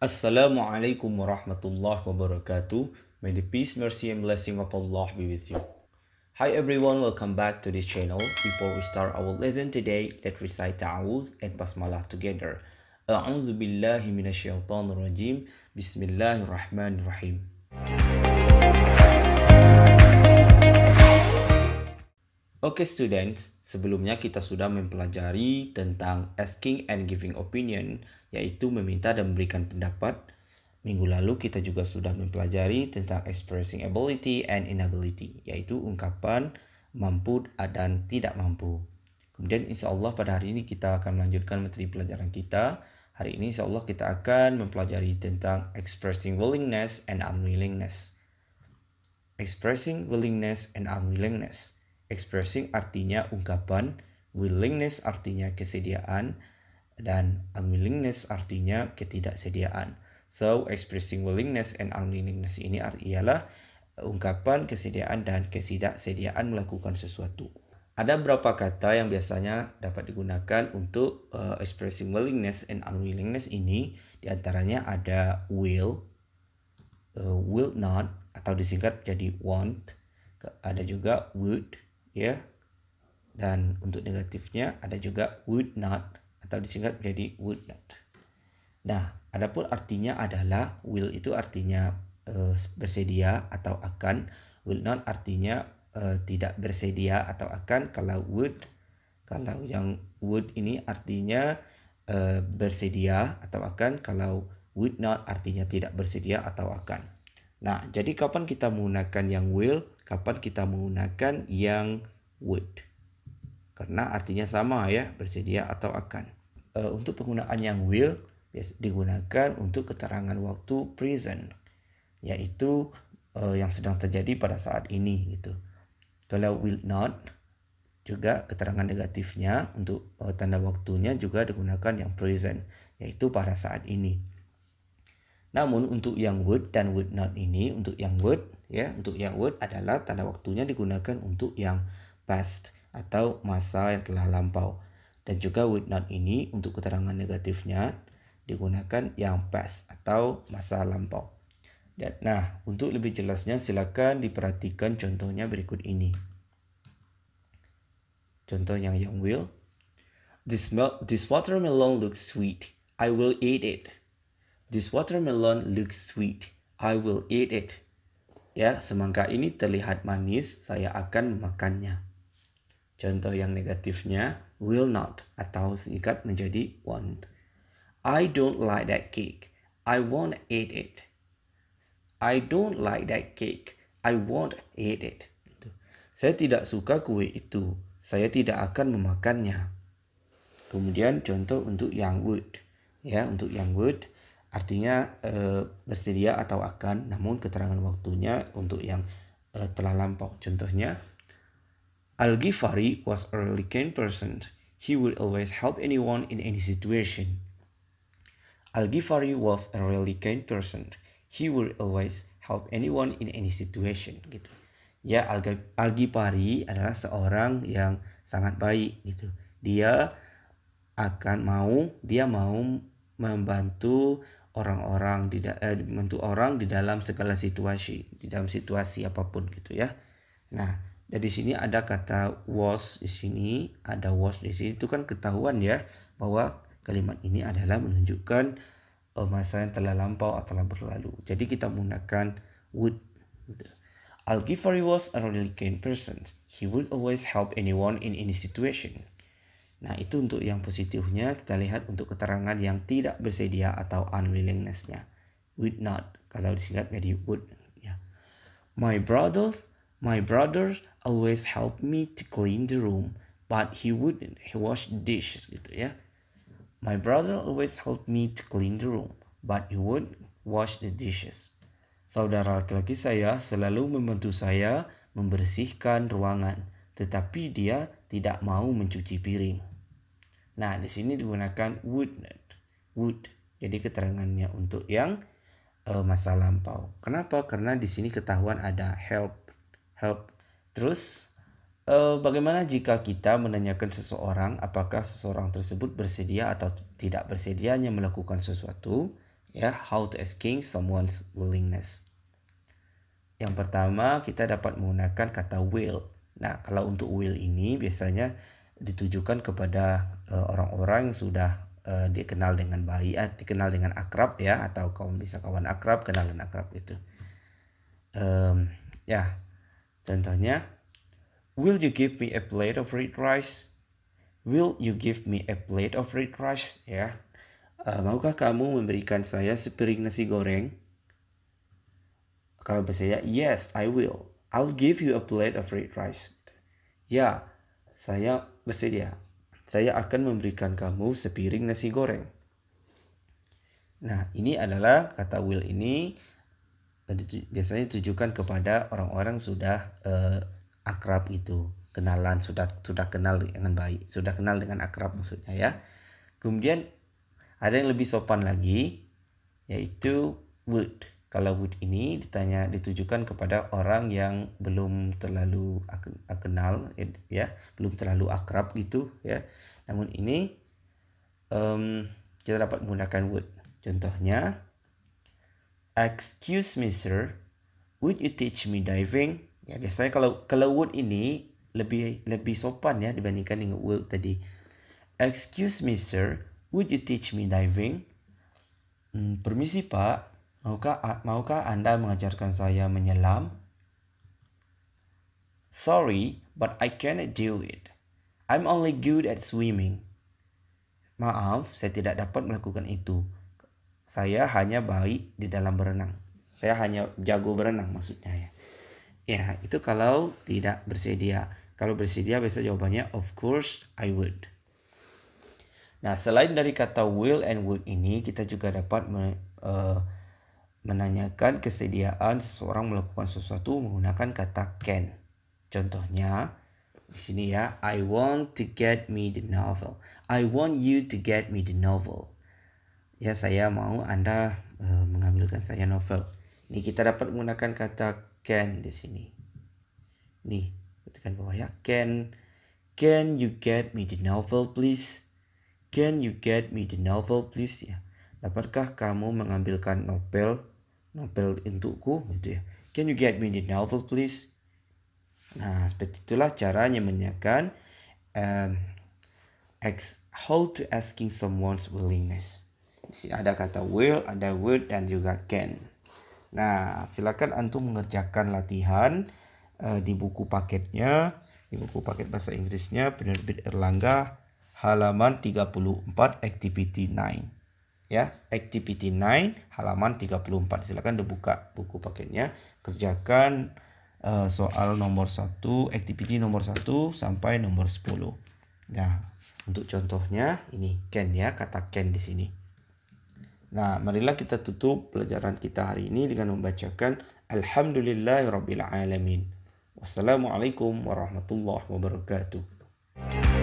alaikum warahmatullahi wabarakatuh. May the peace, mercy, and blessing of Allah be with you. Hi everyone, welcome back to this channel. Before we start our lesson today, let's recite Ta'awuz and Basmalah together. أعوذ billahi من الشيطان rajim. Bismillahirrahmanirrahim. Oke okay, students, sebelumnya kita sudah mempelajari tentang asking and giving opinion, yaitu meminta dan memberikan pendapat. Minggu lalu kita juga sudah mempelajari tentang expressing ability and inability, yaitu ungkapan mampu dan tidak mampu. Kemudian insya Allah pada hari ini kita akan melanjutkan materi pelajaran kita. Hari ini insya Allah kita akan mempelajari tentang expressing willingness and unwillingness. Expressing willingness and unwillingness Expressing artinya ungkapan, willingness artinya kesediaan, dan unwillingness artinya ketidaksediaan. So, expressing willingness and unwillingness ini ialah ungkapan kesediaan dan ketidaksediaan melakukan sesuatu. Ada beberapa kata yang biasanya dapat digunakan untuk uh, expressing willingness and unwillingness ini. Di antaranya ada will, uh, will not, atau disingkat jadi want. Ada juga would, ya dan untuk negatifnya ada juga would not atau disingkat menjadi would not nah adapun artinya adalah will itu artinya uh, bersedia atau akan will not artinya uh, tidak bersedia atau akan kalau would kalau yang would ini artinya uh, bersedia atau akan kalau would not artinya tidak bersedia atau akan. Nah, jadi kapan kita menggunakan yang will? kapan kita menggunakan yang would. Karena artinya sama ya, bersedia atau akan. E, untuk penggunaan yang will digunakan untuk keterangan waktu present, yaitu e, yang sedang terjadi pada saat ini gitu. Kalau will not juga keterangan negatifnya untuk e, tanda waktunya juga digunakan yang present, yaitu pada saat ini. Namun untuk yang would dan would not ini untuk yang would ya untuk yang would adalah tanda waktunya digunakan untuk yang past atau masa yang telah lampau dan juga would not ini untuk keterangan negatifnya digunakan yang past atau masa lampau dan nah untuk lebih jelasnya silakan diperhatikan contohnya berikut ini contoh yang yang will this this watermelon looks sweet I will eat it this watermelon looks sweet I will eat it Ya, semangka ini terlihat manis, saya akan memakannya. Contoh yang negatifnya, will not atau singkat menjadi won't. I don't like that cake. I won't eat it. I don't like that cake. I won't eat it. Gitu. Saya tidak suka kue itu. Saya tidak akan memakannya. Kemudian contoh untuk yang would. Ya, untuk yang would artinya e, bersedia atau akan namun keterangan waktunya untuk yang e, telah lampau contohnya Al-Ghifari was a really kind person he would always help anyone in any situation Al-Ghifari was a really kind person he would always help anyone in any situation gitu ya Al-Ghifari adalah seorang yang sangat baik gitu dia akan mau dia mau membantu orang-orang di eh, membantu orang di dalam segala situasi, di dalam situasi apapun gitu ya. Nah, dari sini ada kata was di sini, ada was di sini itu kan ketahuan ya bahwa kalimat ini adalah menunjukkan uh, masa yang telah lampau atau telah berlalu. Jadi kita menggunakan would. Al-Ghifari gitu. was a really kind person. He would always help anyone in any situation. Nah, itu untuk yang positifnya kita lihat untuk keterangan yang tidak bersedia atau unwillingness-nya. Would not kalau disingkat menjadi would ya. My brothers, my brother always help me to clean the room, but he wouldn't. He wash dishes gitu ya. My brother always help me to clean the room, but he would wash the dishes. Saudara laki-laki saya selalu membantu saya membersihkan ruangan, tetapi dia tidak mau mencuci piring. Nah, di sini digunakan would not. Would. Jadi keterangannya untuk yang uh, masa lampau. Kenapa? Karena di sini ketahuan ada help. Help. Terus uh, bagaimana jika kita menanyakan seseorang apakah seseorang tersebut bersedia atau tidak bersedianya melakukan sesuatu? Ya, how to asking someone's willingness. Yang pertama, kita dapat menggunakan kata will. Nah, kalau untuk will ini biasanya ditujukan kepada eh, orang-orang yang sudah eh, dikenal dengan baik, eh, dikenal dengan akrab ya atau kawan bisa kawan akrab, kenalan akrab itu. Um, ya, contohnya, will you give me a plate of red rice? Will you give me a plate of red rice? Ya, uh, maukah kamu memberikan saya sepiring nasi goreng? Kalau bahasa saya, yes, I will. I'll give you a plate of red rice. Ya, saya bersedia. Saya akan memberikan kamu sepiring nasi goreng. Nah, ini adalah kata will ini eh, biasanya ditujukan kepada orang-orang sudah uh, akrab itu, kenalan sudah sudah kenal dengan baik, sudah kenal dengan akrab maksudnya ya. Kemudian ada yang lebih sopan lagi yaitu would. Kalau wood ini ditanya ditujukan kepada orang yang belum terlalu kenal ya, belum terlalu akrab gitu ya. Namun ini um, kita dapat menggunakan would. Contohnya, excuse me sir, would you teach me diving? Ya biasanya kalau kalau would ini lebih lebih sopan ya dibandingkan dengan would tadi. Excuse me sir, would you teach me diving? Hmm, permisi pak, Maukah maukah Anda mengajarkan saya menyelam? Sorry, but I cannot do it. I'm only good at swimming. Maaf, saya tidak dapat melakukan itu. Saya hanya baik di dalam berenang. Saya hanya jago berenang maksudnya ya. Ya, itu kalau tidak bersedia. Kalau bersedia biasa jawabannya of course I would. Nah, selain dari kata will and would ini, kita juga dapat me, uh, menanyakan kesediaan seseorang melakukan sesuatu menggunakan kata can. Contohnya, di sini ya, I want to get me the novel. I want you to get me the novel. Ya, saya mau Anda uh, mengambilkan saya novel. Ini kita dapat menggunakan kata can di sini. Nih, tekan bawah ya. Can can you get me the novel please? Can you get me the novel please ya? Dapatkah kamu mengambilkan novel novel nah, untukku gitu ya can you get me the novel please nah seperti itulah caranya menyanyikan um, ex how to asking someone's willingness ada kata will ada would dan juga can nah silakan antum mengerjakan latihan uh, di buku paketnya di buku paket bahasa Inggrisnya penerbit Erlangga halaman 34 activity 9 ya activity 9 halaman 34 silakan dibuka buku paketnya kerjakan uh, soal nomor 1 activity nomor 1 sampai nomor 10 nah untuk contohnya ini Ken ya kata Ken di sini nah marilah kita tutup pelajaran kita hari ini dengan membacakan alhamdulillahirabbil alamin wassalamualaikum warahmatullahi wabarakatuh